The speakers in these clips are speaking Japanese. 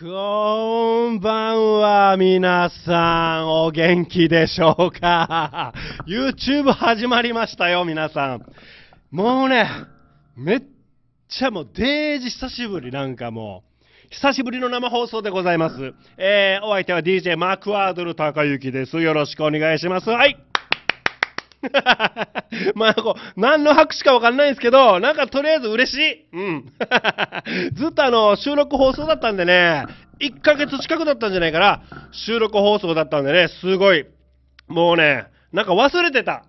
こんばんは、皆さん。お元気でしょうか ?YouTube 始まりましたよ、皆さん。もうね、めっちゃもう、デージ久しぶり、なんかもう。久しぶりの生放送でございます。えー、お相手は DJ マークワードル高之です。よろしくお願いします。はい。まあ、こう、何の拍手かわかんないんですけど、なんかとりあえず嬉しい。うん。ずっとあの、収録放送だったんでね、1ヶ月近くだったんじゃないかな。収録放送だったんでね、すごい。もうね、なんか忘れてた。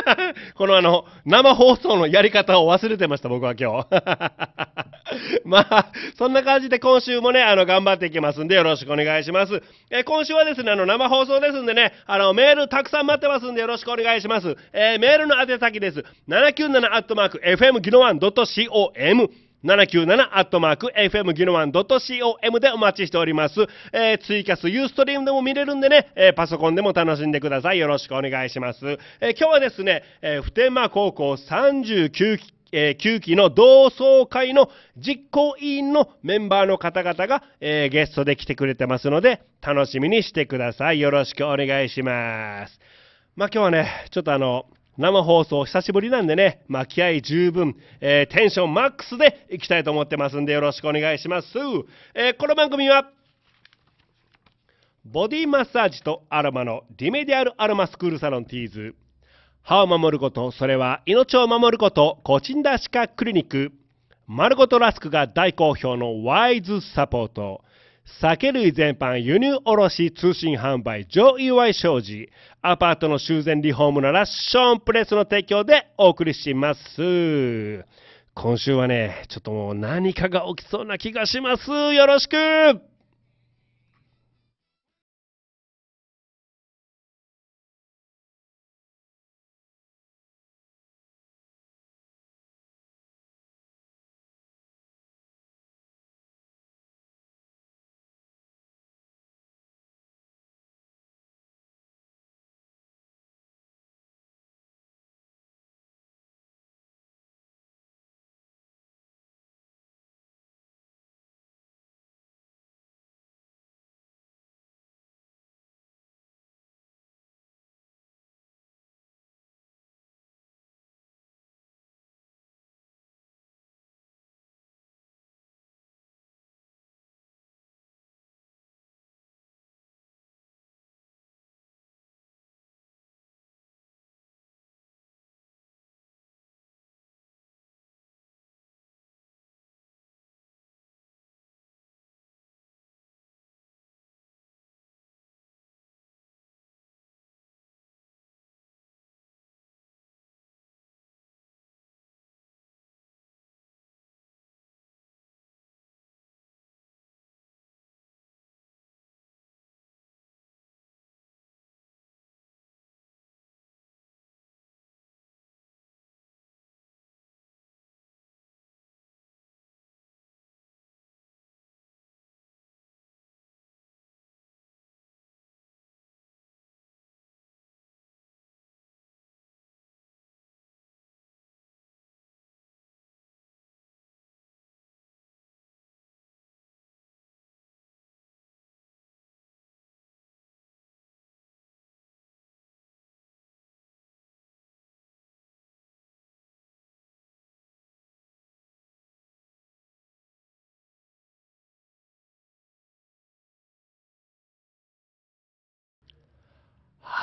このあの、生放送のやり方を忘れてました、僕は今日。まあ、そんな感じで今週もね、あの、頑張っていきますんでよろしくお願いします。えー、今週はですね、あの、生放送ですんでね、あの、メールたくさん待ってますんでよろしくお願いします。えー、メールの宛先です。797-fm-1.com 797アットマーク FM ギノワン .com でお待ちしております。えー、ツイキャス、ユーストリームでも見れるんでね、えー、パソコンでも楽しんでください。よろしくお願いします。えー、今日はですね、えー、普天間高校39期えー、9期の同窓会の実行委員のメンバーの方々が、えー、ゲストで来てくれてますので、楽しみにしてください。よろしくお願いします。まあ、今日はね、ちょっとあの、生放送久しぶりなんでね、まあ、気合十分、えー、テンションマックスでいきたいと思ってますんで、よろしくお願いします。えこの番組は、ボディマッサージとアロマのリメディアルアロマスクールサロンティーズ、歯を守ること、それは命を守ること、コチンダ歯科クリニック。るごとラスクが大好評のワイズサポート。酒類全般、輸入卸、通信販売、上祝い商事。アパートの修繕リフォームなら、ショーンプレスの提供でお送りします。今週はね、ちょっともう何かが起きそうな気がします。よろしく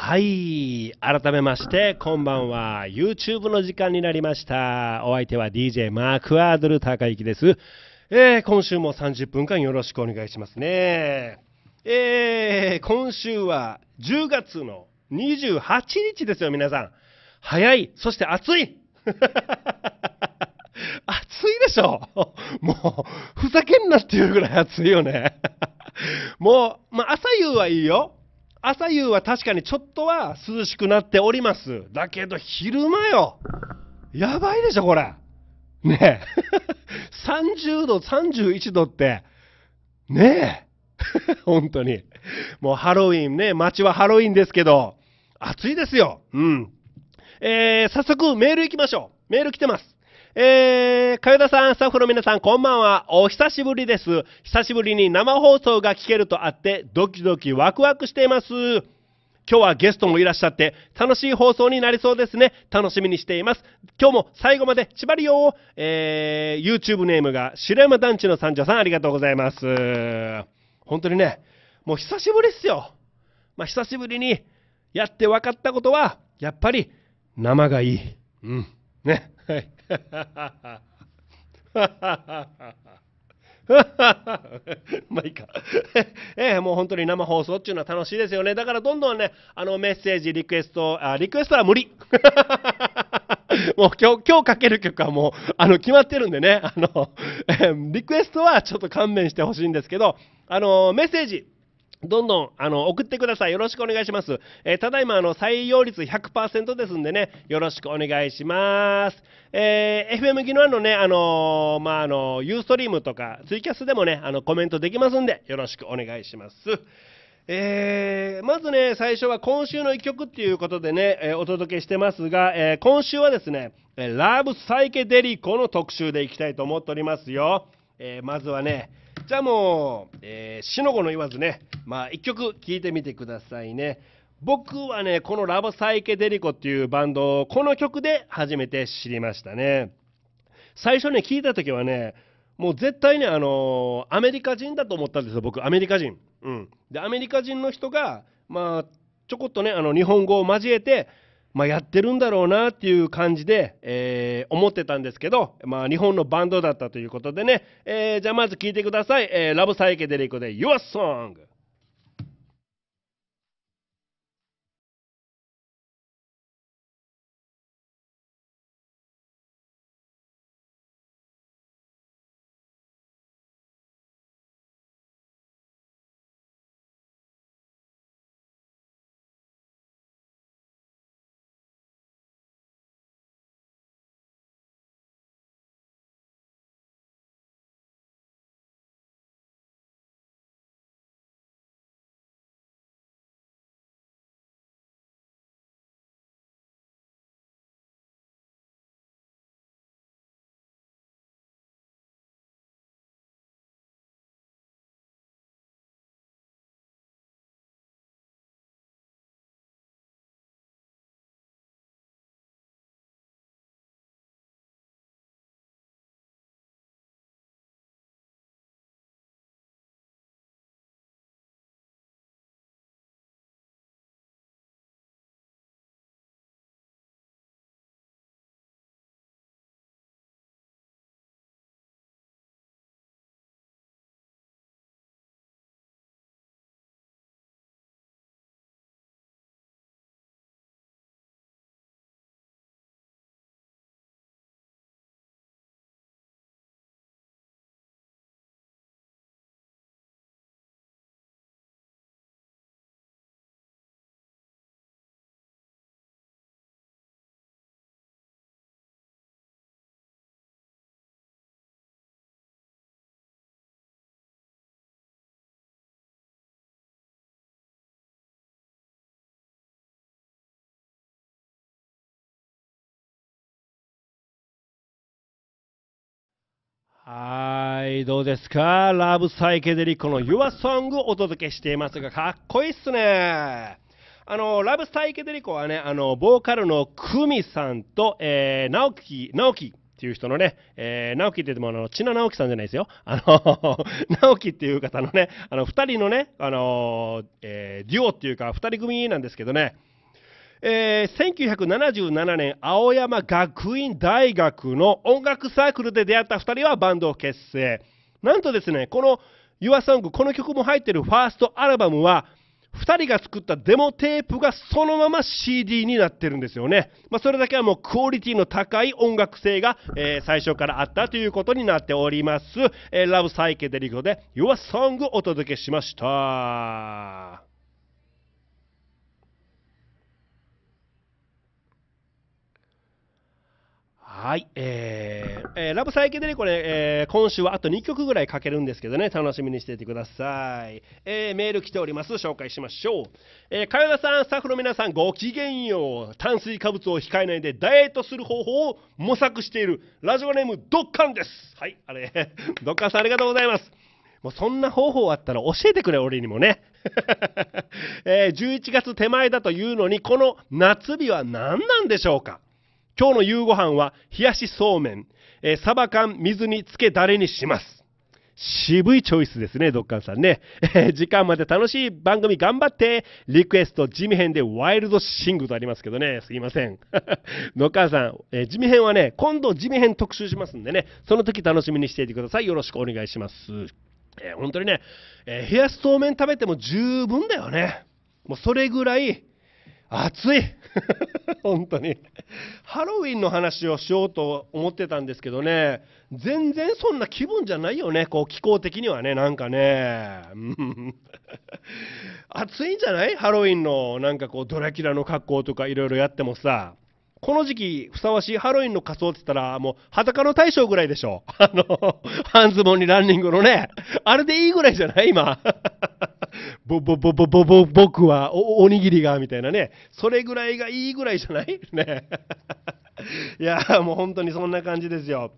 はい。改めまして、こんばんは。YouTube の時間になりました。お相手は DJ マークアードル高きです。えー、今週も30分間よろしくお願いしますね。えー、今週は10月の28日ですよ、皆さん。早い。そして暑い。暑いでしょもう、ふざけんなっていうぐらい暑いよね。もう、まあ、朝夕はいいよ。朝夕は確かにちょっとは涼しくなっております。だけど昼間よ。やばいでしょ、これ。ねえ。30 度、31度って、ねえ。本当に。もうハロウィンね、街はハロウィンですけど、暑いですよ。うん。えー、早速メール行きましょう。メール来てます。えー、かよださん、スタッフの皆さん、こんばんは。お久しぶりです。久しぶりに生放送が聞けるとあって、ドキドキワクワクしています。今日はゲストもいらっしゃって、楽しい放送になりそうですね。楽しみにしています。今日も最後まで、ちばりよえー、YouTube ネームが、白山団地の三女さん、ありがとうございます。本当にね、もう久しぶりっすよ。まあ、久しぶりにやって分かったことは、やっぱり、生がいい。うん。ね。はい。まあいいか。ええ、もう本当に生放送っていうのは楽しいですよね。だからどんどんね、あのメッセージ、リクエスト、あリクエストは無理。もう今日、今日かける曲はもう、あの、決まってるんでね、あの、リクエストはちょっと勘弁してほしいんですけど、あの、メッセージ、どんどん、あの、送ってください。よろしくお願いします。えー、ただいま、あの、採用率100%ですんでね、よろしくお願いします。えー、FM 技能のね、あのー、まあ、あの、ユーストリームとか、ツイキャスでもね、あの、コメントできますんで、よろしくお願いします。えー、まずね、最初は今週の一曲っていうことでね、えー、お届けしてますが、えー、今週はですね、ラブサイケデリコの特集でいきたいと思っておりますよ。えー、まずはね、じゃあもう、えー、しのごの言わずね、まあ1曲聴いてみてくださいね。僕はね、このラボサイケデリコっていうバンドをこの曲で初めて知りましたね。最初ね、聴いた時はね、もう絶対ね、あのー、アメリカ人だと思ったんですよ、僕、アメリカ人。うん。で、アメリカ人の人が、まあ、ちょこっとね、あの、日本語を交えて、まあ、やってるんだろうなっていう感じで、えー、思ってたんですけど、まあ、日本のバンドだったということでね、えー、じゃあまず聴いてください、えー、ラブサイケデリックで YourSong! はい、どうですかラブサイケデリックの Your Song をお届けしていますが、かっこいいっすね。あの、ラブサイケデリコはね、あの、ボーカルの久美さんと、えー、直樹、直樹。っていう人のね、えー、直樹って言っても、あの、千奈直樹さんじゃないですよ。あの、直 樹っていう方のね、あの、2人のね、あの、えー、デュオっていうか、2人組なんですけどね、えー、1977年、青山学院大学の音楽サークルで出会った2人はバンドを結成。なんとですね、この YourSong、この曲も入っているファーストアルバムは、2人が作ったデモテープがそのまま CD になってるんですよね。まあ、それだけはもうクオリティの高い音楽性が、えー、最初からあったということになっております。えー、ラブサイケデリコで YourSong お届けしました。はい、えーえー、ラブサイケデリこれ、えー、今週はあと2曲ぐらいかけるんですけどね、楽しみにしていてください。えー、メール来ております、紹介しましょう。えー、かよなさん、スタッフの皆さん、ごきげんよう。炭水化物を控えないでダイエットする方法を模索している、ラジオネーム、ドッカンです。はい、あれ、ドッカンさん、ありがとうございます。もうそんな方法あったら教えてくれ、俺にもね。えー、11月手前だというのに、この夏日は何なんでしょうか今日の夕ご飯は冷やしそうめん、えー、サバ缶水につけだれにします。渋いチョイスですね、ドッカンさんね。えー、時間まで楽しい番組頑張って、リクエスト、地味編でワイルドシングとありますけどね、すいません。ドッカンさん、えー、地味編はね、今度地味編特集しますんでね、その時楽しみにしていてください。よろしくお願いします。えー、本当にね、え冷やしそうめん食べても十分だよね。もうそれぐらい、暑い 本当に。ハロウィンの話をしようと思ってたんですけどね、全然そんな気分じゃないよね、こう気候的にはね、なんかね。暑 いんじゃないハロウィンのなんかこうドラキュラの格好とかいろいろやってもさ。この時期ふさわしいハロウィンの仮装って言ったら、もう裸の大将ぐらいでしょ。あの、半 ズボンにランニングのね。あれでいいぐらいじゃない今。ぼ、ぼ、ぼ、ぼ、ぼ、ぼ、僕はお、おにぎりが、みたいなね。それぐらいがいいぐらいじゃない ね。いや、もう本当にそんな感じですよ。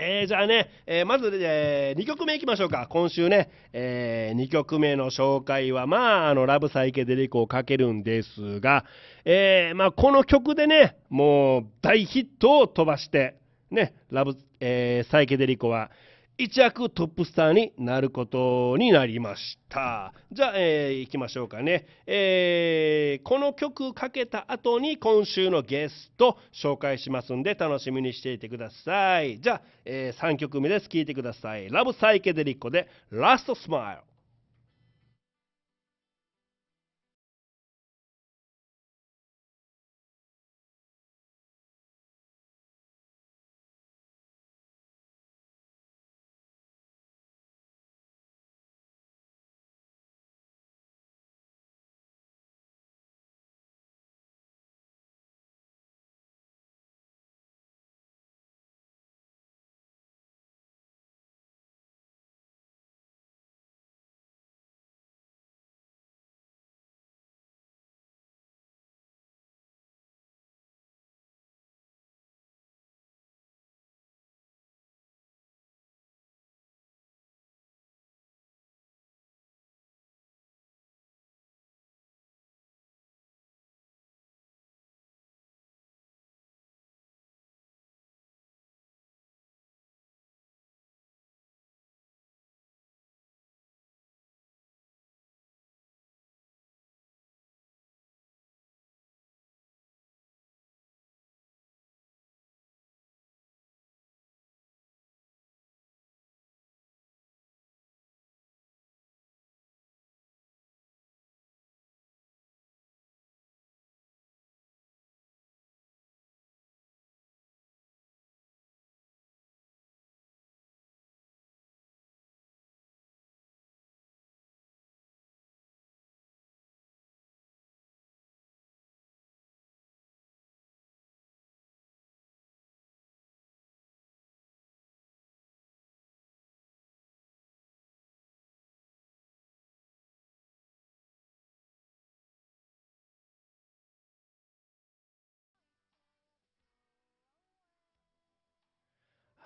えー、じゃあね、えー、まず、えー、2曲目いきましょうか。今週ね、え2曲目の紹介は、まあ、あの、ラブサイケデリコをかけるんですが、えまあ、この曲でね、もう大ヒットを飛ばして、ね、ラブ、えサイケデリコは、一躍トップスターになることになりました。じゃあ、えー、きましょうかね、えー、この曲かけた後に今週のゲスト紹介しますんで楽しみにしていてください。じゃあ、えー、3曲目です。聴いてください。ラブサイケデリッコでラストスマイル。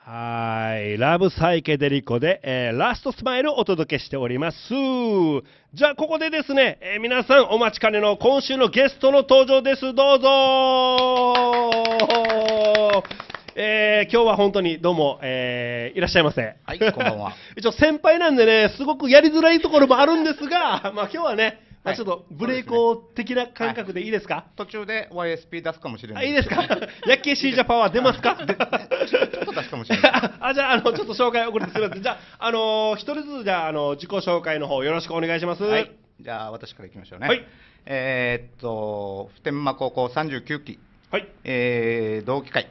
はい。ラブサイケデリコで、えー、ラストスマイルをお届けしております。じゃあ、ここでですね、えー、皆さんお待ちかねの今週のゲストの登場です。どうぞえー、今日は本当にどうも、えー、いらっしゃいませ。はい、こんばんは。一応先輩なんでね、すごくやりづらいところもあるんですが、まあ今日はね、まあ、ちょっとブレイク的な感覚でいいですか、途中で YSP 出すかもしれない。いいですか ヤッキーシージャパワー出ますかちょっと出すかもしれない。あじゃあ、あの、ちょっと紹介遅れてすみません。じゃあ、あの一人ずつ、じゃあ、あの、自己紹介の方よろしくお願いします。はい。じゃあ、私からいきましょうね。はい。えー、っと、普天間高校39期。はい。えー、同期会。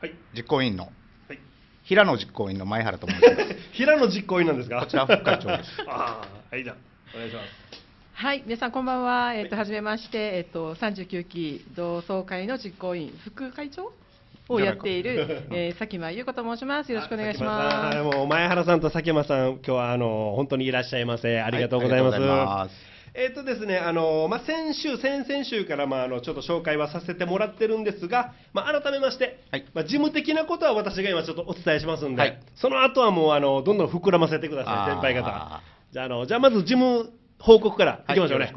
はい。実行委員の。はい、平野実行委員の前原と申します。平野実行委員なんですか。こちら副会長です。ああ、はいじゃお願いします。はい、皆さんこんばんは。えっ、ー、と、初めまして、えっ、ー、と、十九期同窓会の実行委員副会長。をやっている、え佐喜真優子と申します。よろしくお願いします。もう前原さんと佐喜真さん、今日はあの本当にいらっしゃいませ。ありがとうございます。はいえっ、ー、とですね、あのまあ、先週、先々週から、まあ、あのちょっと紹介はさせてもらってるんですが、まあ、改めまして、はい、まあ、事務的なことは私が今、ちょっとお伝えしますんで、はい、その後はもうあのどんどん膨らませてください、先輩方。じゃあのじゃあまず事務報告からいきましょうね。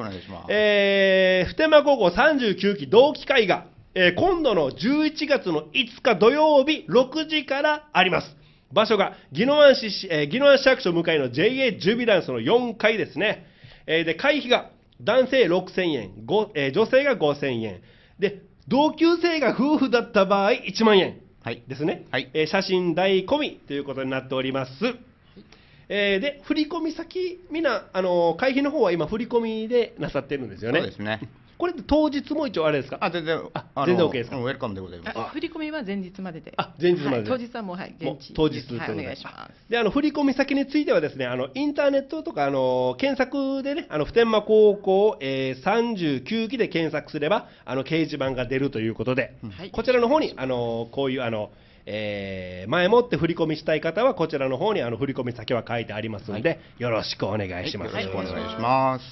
えー、普天間高校39期同期会が、えー、今度の11月の5日土曜日6時からあります。場所が宜野湾市、えー、宜野湾市役所向かいの JA ジュビランスの4階ですね。えー、で、会費が男性6000円、えー、女性が5000円。で、同級生が夫婦だった場合1万円。はい。ですね。はい。えー、写真代込みということになっております。えー、で、振込先、みんな、あの会費の方は今、振り込みでなさってるんですよね。そうですね。これ当日も一応あれですかあ、全然、あ全然オッケーですか、うん、ウェルカムでございます。振込は前日までで。あ、前日まで、はい、当日はもう、はい、現地。当日と、はい、お願いします。で、あの、振込先についてはですね、あの、インターネットとか、あの、検索でね、あの、普天間高校、えー、十九期で検索すれば、あの、掲示板が出るということで、はい、こちらの方に、あの、こういう、あの、えー、前もって振り込みしたい方はこちらの方にあの振り込み先は書いてありますので、はい、よろしくお願いします。はい、よろしくお願いします。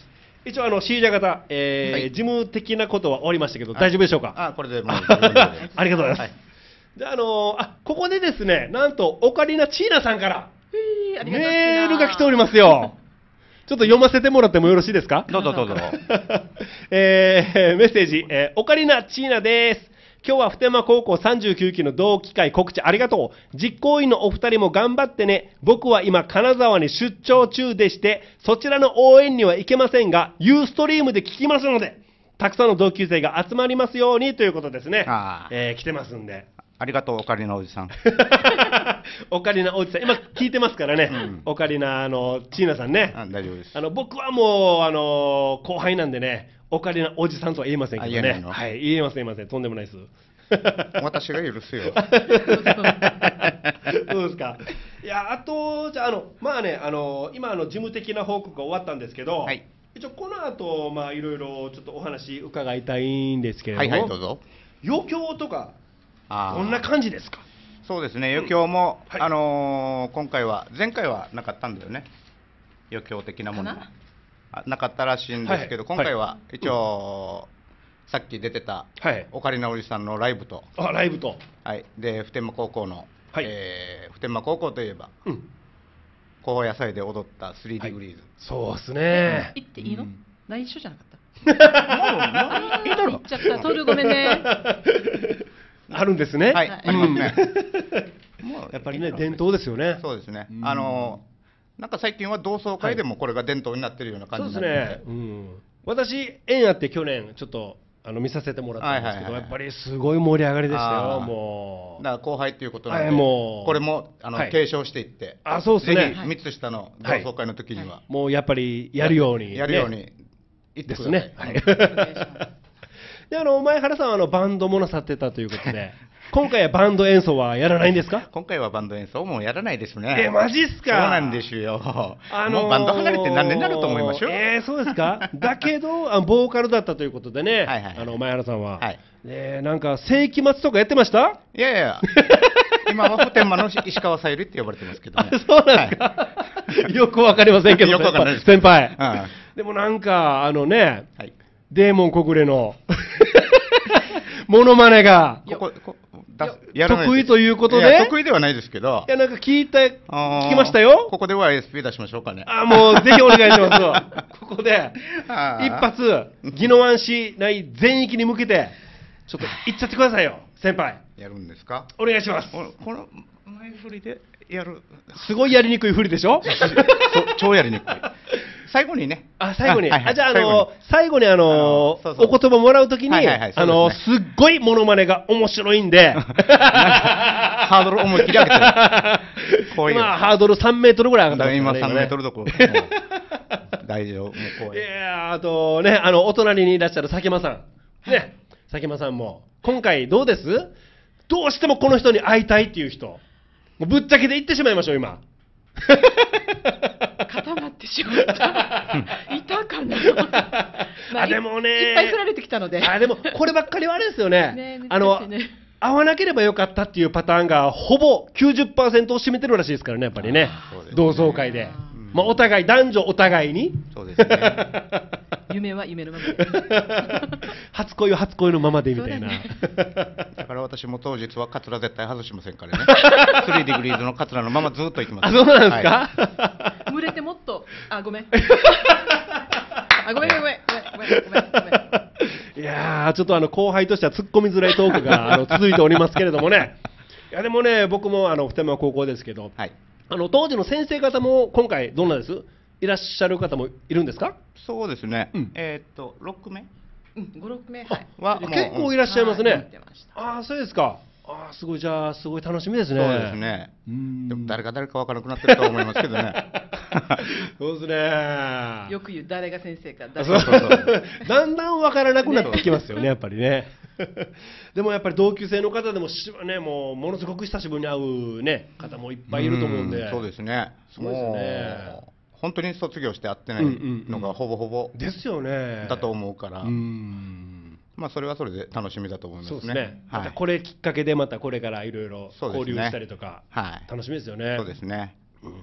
一応あの C ジャ型、えー、はい、事務的なことは終わりましたけど、大丈夫でしょうか。あ、これでもう ありがとうございます。はい、じゃあ、あのー、あ、ここでですね、なんとオカリナチーナさんから。メールが来ておりますよ。ちょっと読ませてもらってもよろしいですか。どうぞどうぞ。えー、メッセージ、えー、オカリナチーナです。今日は普天間高校39期の同期会告知ありがとう。実行委員のお二人も頑張ってね。僕は今金沢に出張中でして、そちらの応援には行けませんが、ユーストリームで聞きますので、たくさんの同級生が集まりますようにということですね。えー、来てますんで。ありがとう、オカリナおじさん。オカリナおじさん、今聞いてますからね、うん、オカリナのチーナさんね。大丈夫です。あの僕はもうあの後輩なんでね、オカリナおじさんとは言えませんけどね。はい、言えません、言えません。とんでもないです。私が許すよ。そうですか。いや、あと、じゃあ、あの、まあね、あの、今、あの、事務的な報告が終わったんですけど。はい、一応、この後、まあ、いろいろ、ちょっとお話伺いたいんですけれども。はい、はい、どうぞ。余興とか。こんな感じですか。そうですね。余興も、うんはい、あのー、今回は、前回はなかったんだよね。余興的なもの。なかったらしいんですけど、はい、今回は一応、うん、さっき出てた、はい、オカリナおじさんのライブとあライブと、はい、で普天間高校の、はい、えー、普天間高校といえば、うん、高野菜で踊った3ディグリーズ、はい、そうですね行っていいの、うん、内緒じゃなかったもう行っちゃったトるごめんね あるんですねはい、ありますねもうやっぱりね伝統ですよねそうですねあのーなんか最近は同窓会でもこれが伝統になってるような感じ、はい、ですね、うん、私、縁あって去年、ちょっとあの見させてもらったんですけど、やっぱりすごい盛り上がりでしたよ、もう。だから後輩ということなんで、これもあの、継承していって、あそうすね、三つ下の同窓会の時には、もうやっぱりやるように、やるように、ですね。であの前原さんはあのバンドもなさってたということで、今回はバンド演奏はやらないんですか今回はバンド演奏もやらないですね。え、マジっすかそうなんですよ。あのー、バンド離れて何年になると思いましょう。えー、そうですか だけどあ、ボーカルだったということでね、はいはい、あの前原さんは。はいえなんか世紀末とかやってましたいやいや、今は普天間の石川さゆりって呼ばれてますけど、ね、そうなんですか、はい、よくわかりませんけど、先輩、うん、でもなんか、あのね、はい、デーモン小暮のものまねがこここ得意ということで。得意ではないですけど。いや、なんか聞いた、聞きましたよ。ここでは SP 出しましょうかね。あ、もうぜひお願いします。ここで、一発、宜野湾市内全域に向けて、ちょっと行っちゃってくださいよ、先輩。やるんですかお願いします。この前振りでやるすごいやりにくいふりでしょ 超やりにくい最後にねあ最後に、はいはい、あじゃああの最後にあのー、お言葉もらうときに、はいはいはいね、あのすっごいものまねが面白いんでハードル思いっきり上げてる こ今ハードル3メートルぐらい上がった、ね、今3メートルどころ大丈夫もう怖いいやあとねあのお隣にいらっしゃる佐喜眞さんね佐喜眞さんも今回どうですどうしてもこの人に会いたいっていう人もうぶっちゃけで言ってしまいましょう、今。固まってしまった。痛 たかな。まあ、でもね。いっぱい振られてきたので。あ、でも、こればっかりはあれですよね。ねねあの。合わなければよかったっていうパターンがほぼ90%を占めてるらしいですからね、やっぱりね、ね同窓会で。まあ、お互い男女お互いにそうですね 夢は夢のままで 初恋は初恋のままでみたいなだ、ね,、から私も当日はカツラ絶対外しませんからね3 ディグリーズのカツラのままずっといきますあそうなんですか、はい、群れてもっとあごめんあごめんごめんごめんごめんごめんごめんいやちょっとあの後輩としては突っ込みづらいトークがあの続いておりますけれどもねいやでもね僕もあの二山高校ですけど、はいあの当時の先生方も今回どんなですいらっしゃる方もいるんですかそうですね、うん、えー、っと六名、うん、名はい結構いらっしゃいますね、はい、ああそうですかああすごいじゃあすごい楽しみですねそうですねでも誰か誰かわからなくなってると思いますけどね そうですね。よく言う、誰が先生か、そうそうそうだんだん分からなくなってきますよね、やっぱりね。でもやっぱり同級生の方でもし、ね、もうものすごく久しぶりに会う、ね、方もいっぱいいると思うんで、そうですね、そうですね本当に卒業して会ってないのがほぼほぼ、ですよねだと思うから。うんまあ、それはそれで楽しみだと思いますね。すねまたこれきっかけで、またこれからいろいろ交流したりとか、ねはい、楽しみですよね。そうですね、うん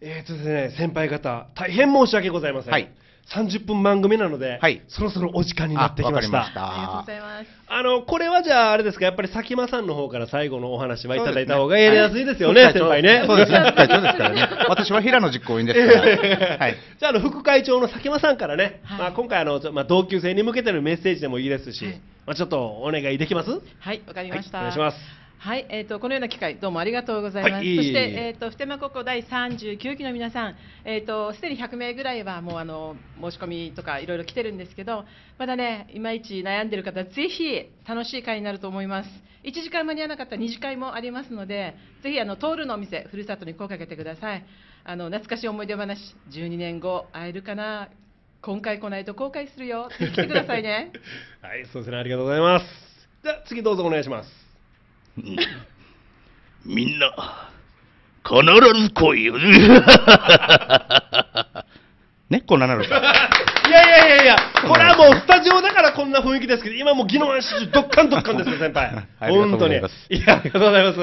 えーとですね、先輩方、大変申し訳ございません。はい30分番組なので、はいそろそろお時間になってきました。ありがとうございます。あの、これはじゃあ、あれですか、やっぱり佐喜真さんの方から最後のお話はいただいた方がやりやすいですよね、はい、先輩ね。そうですね、会長ですからね。私は平野実行委員ですから。はい、じゃあ、の副会長の佐喜真さんからね、はい、まあ、今回あの、まあ、同級生に向けてのメッセージでもいいですし、まあ、ちょっとお願いできますはい、わかりました。お願いします。はい、えっ、ー、とこのような機会どうもありがとうございます。はい、そして、えっ、ー、と普間高校第39期の皆さん、えっ、ー、とすでに100名ぐらいはもうあの申し込みとかいろいろ来てるんですけど、まだねいまいち悩んでる方ぜひ楽しい会になると思います。1時間間に合わなかった2次会もありますので、ぜひあの通るのお店ふるさとに声かけてください。あの懐かしい思い出話12年後会えるかな。今回来ないと後悔するよ。来てくださいね。はい、そうですね。ありがとうございます。じゃ次どうぞお願いします。みんな、必ず来いよ。ね、こんななるか。いやいやいやいや。これはもうスタジオだからこんな雰囲気ですけど、今もう技能安心中、どっかんどっかんですよ、先輩。本当に。いや、ありがとうございます。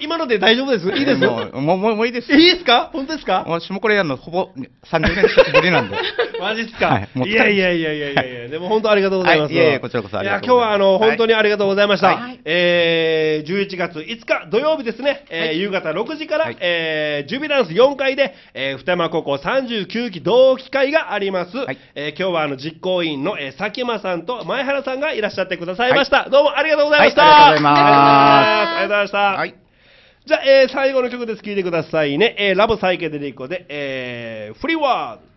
今ので大丈夫ですいいですもう、もう、もういいです。いいですか本当ですか私もこれやるの、ほぼ30年ぶりなんで。マジっすか、はい、いやいやいやいやいやいや、でも本当ありがとうございます。はい、いやいや、こちらこそありがとうございます。いや、今日はあの、本当にありがとうございました。はい、えー、11月5日土曜日ですね、えー、はい、夕方6時から、はい、えー、ジュビダンス4階で、えー、二山高校39期同期会があります。はい、えー、今日はあの、行委員の、えー、佐久間さんと前原さんがいらっしゃってくださいました。はい、どうもありがとうございました、はい、ありがとうございました。はいじゃあ、えー、最後の曲です。聴いてくださいね。えー、ラブサイケデリコで、えー、フリーワード。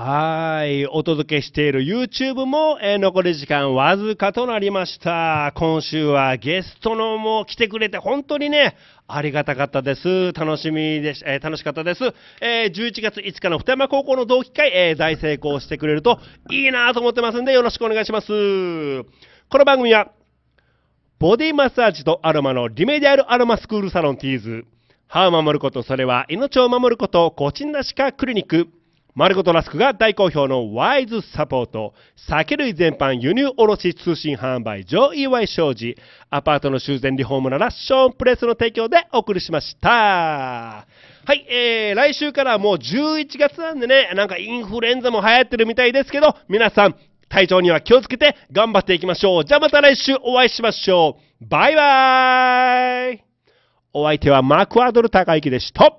はい。お届けしている YouTube も、えー、残り時間わずかとなりました。今週はゲストのも来てくれて本当にね、ありがたかったです。楽しみでし、えー、楽しかったです。えー、11月5日の二山高校の同期会、え大成功してくれるといいなと思ってますんでよろしくお願いします。この番組は、ボディマッサージとアロマのリメディアルアロマスクールサロンティーズ、歯を守ること、それは命を守ること、コチンなしかクリニック、マルコ・とラスクが大好評のワイズサポート、酒類全般輸入卸通信販売上岩井商事、アパートの修繕リフォームならショーンプレスの提供でお送りしました。はい、えー、来週からもう11月なんでね、なんかインフルエンザも流行ってるみたいですけど、皆さん、体調には気をつけて頑張っていきましょう。じゃあまた来週お会いしましょう。バイバーイお相手はマクアドル高之でした。